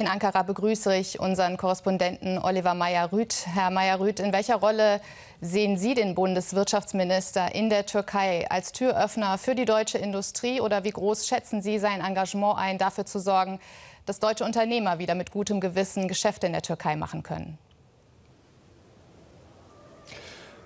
In Ankara begrüße ich unseren Korrespondenten Oliver Meyer-Rüth. Herr Meyer-Rüth, in welcher Rolle sehen Sie den Bundeswirtschaftsminister in der Türkei als Türöffner für die deutsche Industrie oder wie groß schätzen Sie sein Engagement ein, dafür zu sorgen, dass deutsche Unternehmer wieder mit gutem Gewissen Geschäfte in der Türkei machen können?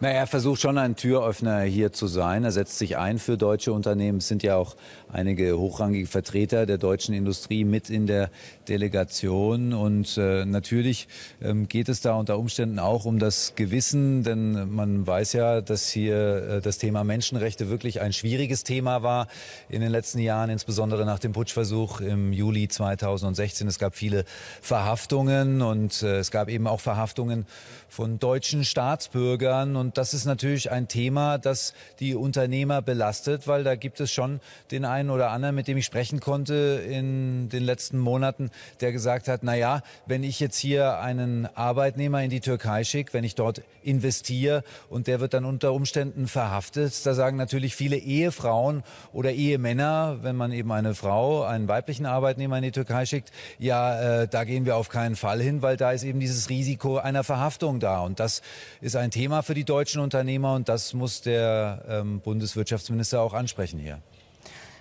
Na, er versucht schon ein Türöffner hier zu sein. Er setzt sich ein für deutsche Unternehmen. Es sind ja auch einige hochrangige Vertreter der deutschen Industrie mit in der Delegation. Und äh, natürlich ähm, geht es da unter Umständen auch um das Gewissen, denn man weiß ja, dass hier äh, das Thema Menschenrechte wirklich ein schwieriges Thema war in den letzten Jahren, insbesondere nach dem Putschversuch im Juli 2016. Es gab viele Verhaftungen und äh, es gab eben auch Verhaftungen von deutschen Staatsbürgern und das ist natürlich ein Thema, das die Unternehmer belastet, weil da gibt es schon den einen oder anderen, mit dem ich sprechen konnte in den letzten Monaten, der gesagt hat, na ja, wenn ich jetzt hier einen Arbeitnehmer in die Türkei schicke, wenn ich dort investiere und der wird dann unter Umständen verhaftet, da sagen natürlich viele Ehefrauen oder Ehemänner, wenn man eben eine Frau, einen weiblichen Arbeitnehmer in die Türkei schickt, ja, äh, da gehen wir auf keinen Fall hin, weil da ist eben dieses Risiko einer Verhaftung da. Und das ist ein Thema für die Deutschen deutschen Unternehmer und das muss der ähm, Bundeswirtschaftsminister auch ansprechen hier.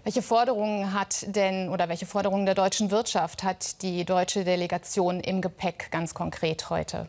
Welche Forderungen hat denn oder welche Forderungen der deutschen Wirtschaft hat die deutsche Delegation im Gepäck ganz konkret heute?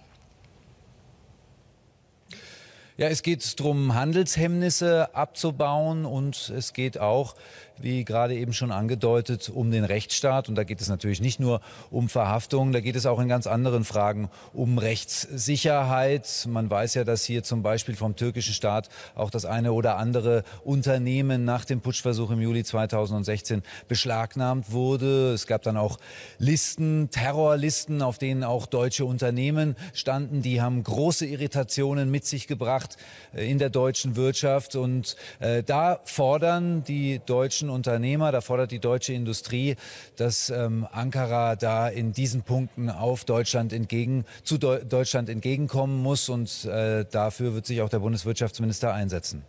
Ja, es geht darum, Handelshemmnisse abzubauen und es geht auch wie gerade eben schon angedeutet, um den Rechtsstaat. Und da geht es natürlich nicht nur um Verhaftungen, da geht es auch in ganz anderen Fragen um Rechtssicherheit. Man weiß ja, dass hier zum Beispiel vom türkischen Staat auch das eine oder andere Unternehmen nach dem Putschversuch im Juli 2016 beschlagnahmt wurde. Es gab dann auch Listen, Terrorlisten, auf denen auch deutsche Unternehmen standen. Die haben große Irritationen mit sich gebracht äh, in der deutschen Wirtschaft. Und äh, da fordern die deutschen deutschen Unternehmer, da fordert die deutsche Industrie, dass ähm, Ankara da in diesen Punkten auf Deutschland entgegen, zu Deu Deutschland entgegenkommen muss. Und äh, dafür wird sich auch der Bundeswirtschaftsminister einsetzen.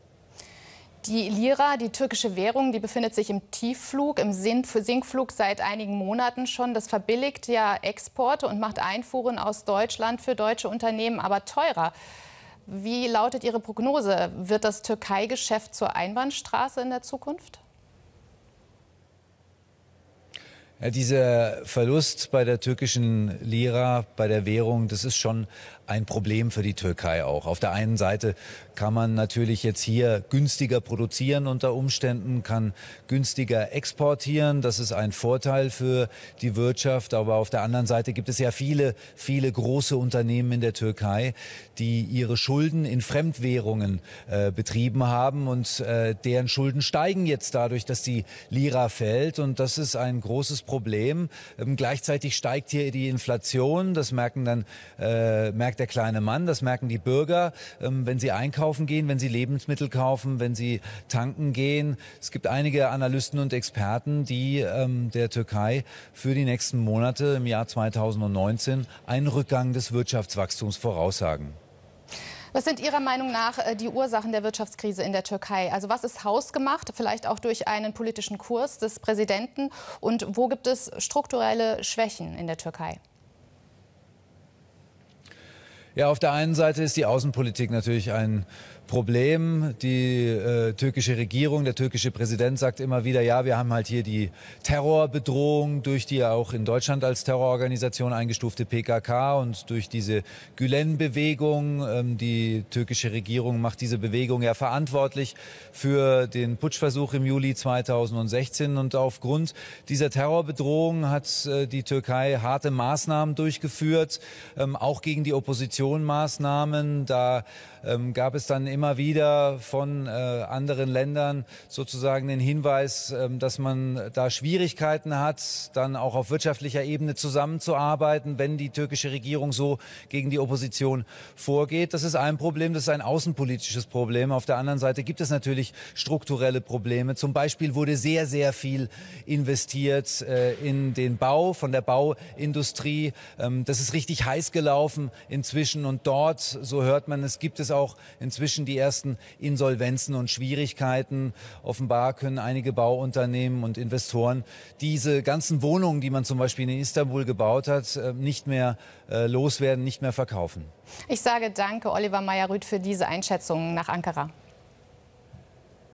Die Lira, die türkische Währung, die befindet sich im Tiefflug, im Sinkflug seit einigen Monaten schon. Das verbilligt ja Exporte und macht Einfuhren aus Deutschland für deutsche Unternehmen aber teurer. Wie lautet Ihre Prognose? Wird das Türkei-Geschäft zur Einbahnstraße in der Zukunft? Ja, dieser Verlust bei der türkischen Lira, bei der Währung, das ist schon ein Problem für die Türkei auch. Auf der einen Seite kann man natürlich jetzt hier günstiger produzieren unter Umständen, kann günstiger exportieren. Das ist ein Vorteil für die Wirtschaft. Aber auf der anderen Seite gibt es ja viele, viele große Unternehmen in der Türkei, die ihre Schulden in Fremdwährungen äh, betrieben haben und äh, deren Schulden steigen jetzt dadurch, dass die Lira fällt. Und das ist ein großes Problem. Ähm, gleichzeitig steigt hier die Inflation. Das merken dann, äh, merkt der kleine Mann, das merken die Bürger, ähm, wenn sie einkaufen gehen, wenn sie Lebensmittel kaufen, wenn sie tanken gehen. Es gibt einige Analysten und Experten, die ähm, der Türkei für die nächsten Monate im Jahr 2019 einen Rückgang des Wirtschaftswachstums voraussagen. Was sind Ihrer Meinung nach äh, die Ursachen der Wirtschaftskrise in der Türkei? Also was ist hausgemacht, vielleicht auch durch einen politischen Kurs des Präsidenten? Und wo gibt es strukturelle Schwächen in der Türkei? Ja, auf der einen Seite ist die Außenpolitik natürlich ein Problem. Die äh, türkische Regierung, der türkische Präsident sagt immer wieder, ja, wir haben halt hier die Terrorbedrohung durch die auch in Deutschland als Terrororganisation eingestufte PKK und durch diese Gülen-Bewegung. Ähm, die türkische Regierung macht diese Bewegung ja verantwortlich für den Putschversuch im Juli 2016. Und aufgrund dieser Terrorbedrohung hat äh, die Türkei harte Maßnahmen durchgeführt, ähm, auch gegen die Opposition Maßnahmen. Da ähm, gab es dann immer wieder von äh, anderen Ländern sozusagen den Hinweis, äh, dass man da Schwierigkeiten hat, dann auch auf wirtschaftlicher Ebene zusammenzuarbeiten, wenn die türkische Regierung so gegen die Opposition vorgeht. Das ist ein Problem, das ist ein außenpolitisches Problem. Auf der anderen Seite gibt es natürlich strukturelle Probleme. Zum Beispiel wurde sehr, sehr viel investiert äh, in den Bau, von der Bauindustrie. Ähm, das ist richtig heiß gelaufen inzwischen und dort, so hört man es, gibt es auch inzwischen inzwischen die ersten Insolvenzen und Schwierigkeiten. Offenbar können einige Bauunternehmen und Investoren diese ganzen Wohnungen, die man zum Beispiel in Istanbul gebaut hat, äh, nicht mehr äh, loswerden, nicht mehr verkaufen. Ich sage danke, Oliver Meyer-Rüth, für diese Einschätzung nach Ankara.